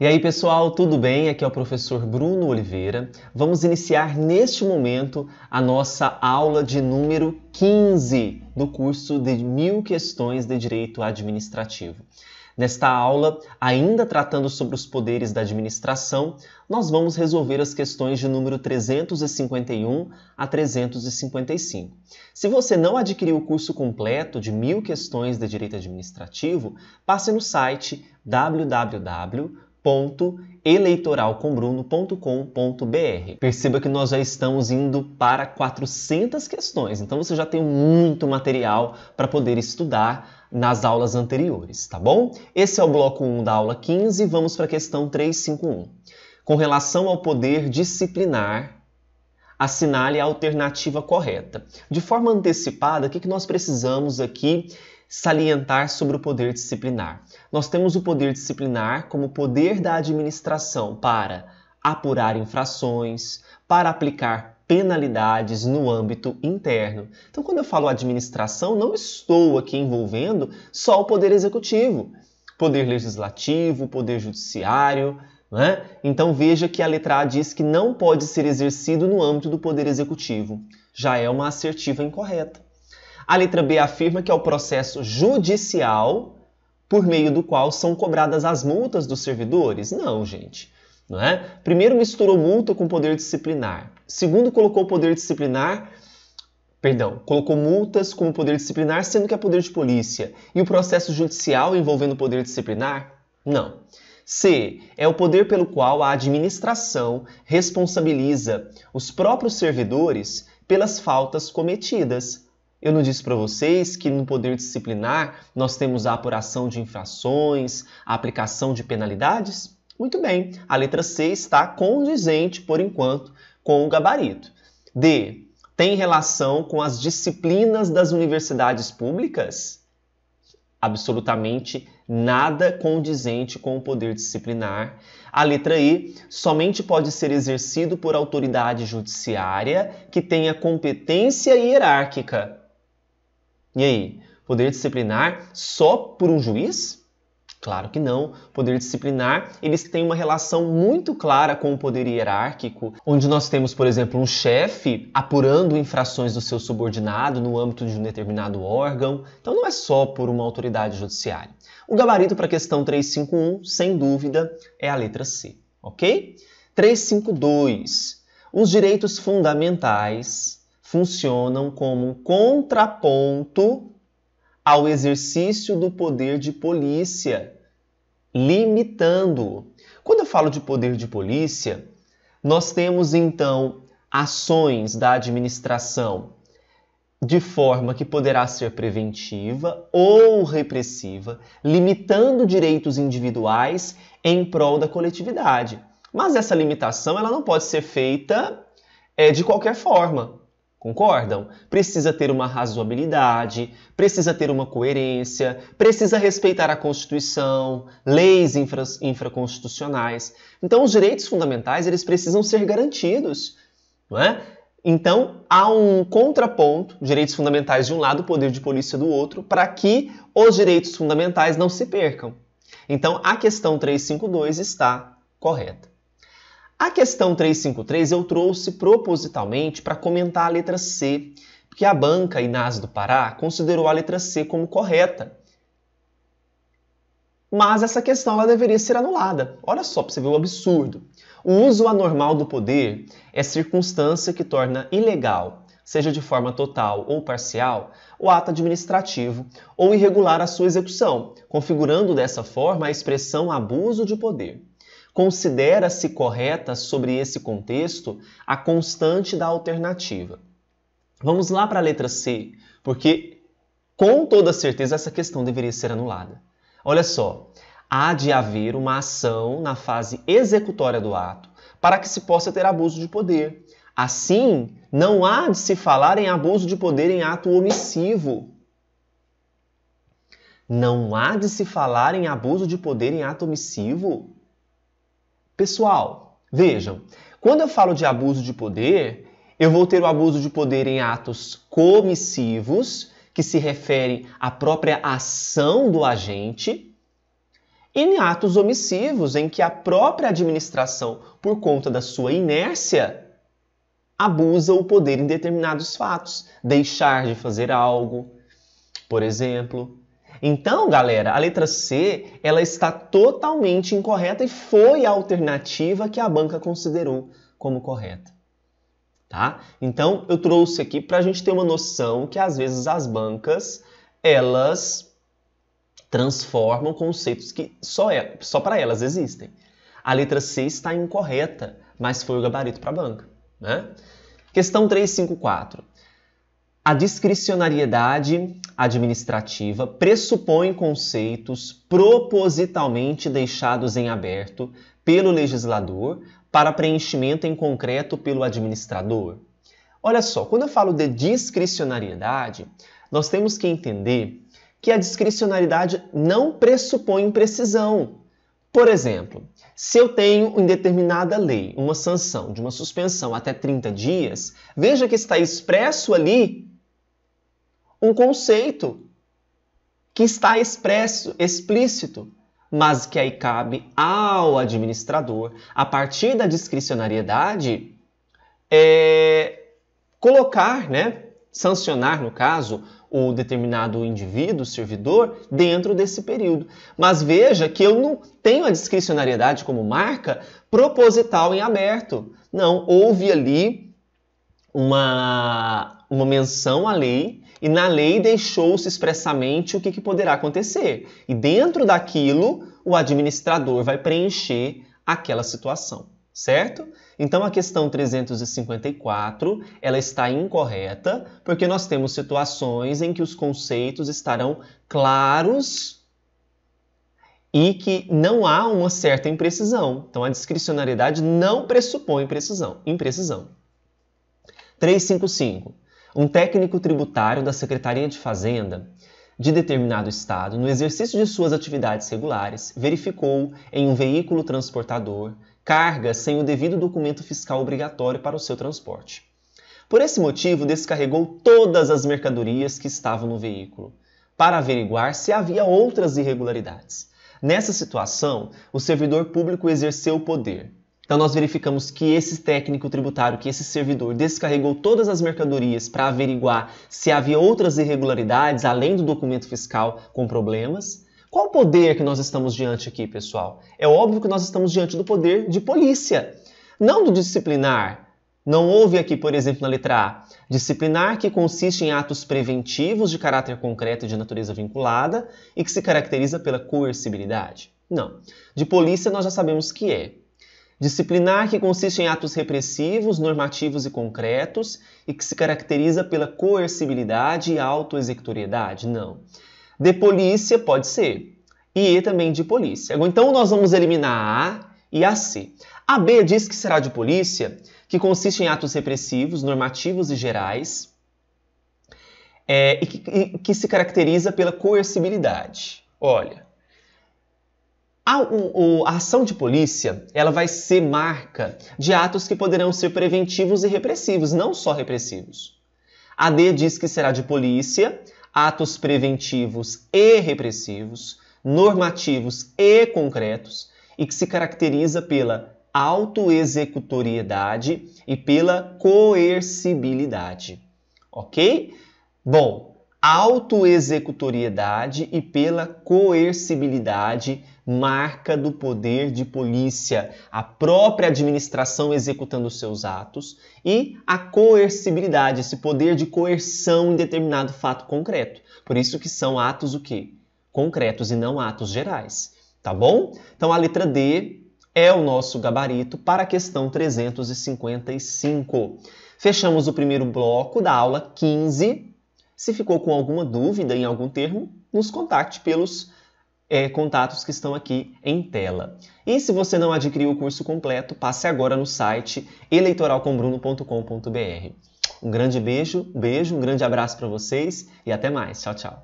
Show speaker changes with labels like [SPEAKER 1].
[SPEAKER 1] E aí, pessoal, tudo bem? Aqui é o professor Bruno Oliveira. Vamos iniciar neste momento a nossa aula de número 15 do curso de Mil Questões de Direito Administrativo. Nesta aula, ainda tratando sobre os poderes da administração, nós vamos resolver as questões de número 351 a 355. Se você não adquiriu o curso completo de mil questões de direito administrativo, passe no site www eleitoralcombruno.com.br. Perceba que nós já estamos indo para 400 questões, então você já tem muito material para poder estudar nas aulas anteriores, tá bom? Esse é o bloco 1 da aula 15, vamos para a questão 351. Com relação ao poder disciplinar, assinale a alternativa correta. De forma antecipada, o que nós precisamos aqui salientar sobre o poder disciplinar. Nós temos o poder disciplinar como poder da administração para apurar infrações, para aplicar penalidades no âmbito interno. Então, quando eu falo administração, não estou aqui envolvendo só o poder executivo, poder legislativo, poder judiciário, né? Então veja que a letra A diz que não pode ser exercido no âmbito do poder executivo. Já é uma assertiva incorreta. A letra B afirma que é o processo judicial por meio do qual são cobradas as multas dos servidores? Não, gente. Não é? Primeiro, misturou multa com poder disciplinar. Segundo, colocou poder disciplinar perdão, colocou multas como poder disciplinar, sendo que é poder de polícia. E o processo judicial envolvendo poder disciplinar? Não. C. É o poder pelo qual a administração responsabiliza os próprios servidores pelas faltas cometidas, eu não disse para vocês que no poder disciplinar nós temos a apuração de infrações, a aplicação de penalidades? Muito bem, a letra C está condizente, por enquanto, com o gabarito. D. Tem relação com as disciplinas das universidades públicas? Absolutamente nada condizente com o poder disciplinar. A letra E somente pode ser exercido por autoridade judiciária que tenha competência hierárquica. E aí, poder disciplinar só por um juiz? Claro que não. Poder disciplinar, eles têm uma relação muito clara com o poder hierárquico, onde nós temos, por exemplo, um chefe apurando infrações do seu subordinado no âmbito de um determinado órgão. Então não é só por uma autoridade judiciária. O gabarito para a questão 351, sem dúvida, é a letra C, ok? 352. Os direitos fundamentais funcionam como um contraponto ao exercício do poder de polícia, limitando-o. Quando eu falo de poder de polícia, nós temos então ações da administração de forma que poderá ser preventiva ou repressiva, limitando direitos individuais em prol da coletividade. Mas essa limitação ela não pode ser feita é, de qualquer forma. Concordam? Precisa ter uma razoabilidade, precisa ter uma coerência, precisa respeitar a Constituição, leis infra, infraconstitucionais. Então, os direitos fundamentais eles precisam ser garantidos, não é? Então, há um contraponto, direitos fundamentais de um lado, poder de polícia do outro, para que os direitos fundamentais não se percam. Então, a questão 352 está correta. A questão 353 eu trouxe propositalmente para comentar a letra C, porque a banca Inácio do Pará considerou a letra C como correta. Mas essa questão ela deveria ser anulada. Olha só para você ver o absurdo. O uso anormal do poder é circunstância que torna ilegal seja de forma total ou parcial, o ato administrativo ou irregular a sua execução, configurando dessa forma a expressão abuso de poder considera-se correta sobre esse contexto a constante da alternativa. Vamos lá para a letra C, porque com toda certeza essa questão deveria ser anulada. Olha só, há de haver uma ação na fase executória do ato para que se possa ter abuso de poder. Assim, não há de se falar em abuso de poder em ato omissivo. Não há de se falar em abuso de poder em ato omissivo? Pessoal, vejam, quando eu falo de abuso de poder, eu vou ter o abuso de poder em atos comissivos, que se referem à própria ação do agente, e em atos omissivos, em que a própria administração, por conta da sua inércia, abusa o poder em determinados fatos, deixar de fazer algo, por exemplo, então, galera, a letra C ela está totalmente incorreta e foi a alternativa que a banca considerou como correta. Tá? Então, eu trouxe aqui para a gente ter uma noção que às vezes as bancas elas transformam conceitos que só, é, só para elas existem. A letra C está incorreta, mas foi o gabarito para a banca. Né? Questão 354. A discricionariedade administrativa pressupõe conceitos propositalmente deixados em aberto pelo legislador para preenchimento em concreto pelo administrador. Olha só, quando eu falo de discricionariedade, nós temos que entender que a discricionariedade não pressupõe precisão. Por exemplo, se eu tenho em determinada lei uma sanção de uma suspensão até 30 dias, veja que está expresso ali um conceito que está expresso, explícito, mas que aí cabe ao administrador, a partir da discricionariedade, é, colocar, né, sancionar, no caso, o determinado indivíduo, servidor, dentro desse período. Mas veja que eu não tenho a discricionariedade como marca proposital em aberto. Não, houve ali uma, uma menção à lei e na lei deixou-se expressamente o que, que poderá acontecer. E dentro daquilo, o administrador vai preencher aquela situação, certo? Então a questão 354, ela está incorreta, porque nós temos situações em que os conceitos estarão claros e que não há uma certa imprecisão. Então a discricionariedade não pressupõe precisão, imprecisão. 355. Um técnico tributário da Secretaria de Fazenda de determinado estado, no exercício de suas atividades regulares, verificou em um veículo transportador carga sem o devido documento fiscal obrigatório para o seu transporte. Por esse motivo, descarregou todas as mercadorias que estavam no veículo, para averiguar se havia outras irregularidades. Nessa situação, o servidor público exerceu o poder, então nós verificamos que esse técnico tributário, que esse servidor descarregou todas as mercadorias para averiguar se havia outras irregularidades além do documento fiscal com problemas. Qual o poder que nós estamos diante aqui, pessoal? É óbvio que nós estamos diante do poder de polícia, não do disciplinar. Não houve aqui, por exemplo, na letra A, disciplinar que consiste em atos preventivos de caráter concreto e de natureza vinculada e que se caracteriza pela coercibilidade. Não. De polícia nós já sabemos que é Disciplinar que consiste em atos repressivos, normativos e concretos e que se caracteriza pela coercibilidade e autoexecutoriedade? Não. De polícia pode ser. E também de polícia. Então nós vamos eliminar A e a C. A B diz que será de polícia, que consiste em atos repressivos, normativos e gerais, é, e que, e que se caracteriza pela coercibilidade. Olha, a, o, a, ação de polícia ela vai ser marca de atos que poderão ser preventivos e repressivos, não só repressivos. A D diz que será de polícia, atos preventivos e repressivos, normativos e concretos, e que se caracteriza pela autoexecutoriedade e pela coercibilidade. Ok? Bom, autoexecutoriedade e pela coercibilidade, marca do poder de polícia, a própria administração executando seus atos e a coercibilidade, esse poder de coerção em determinado fato concreto. Por isso que são atos o quê? Concretos e não atos gerais, tá bom? Então a letra D é o nosso gabarito para a questão 355. Fechamos o primeiro bloco da aula 15 se ficou com alguma dúvida em algum termo, nos contacte pelos é, contatos que estão aqui em tela. E se você não adquiriu o curso completo, passe agora no site eleitoralcombruno.com.br. Um grande beijo, beijo, um grande abraço para vocês e até mais. Tchau, tchau.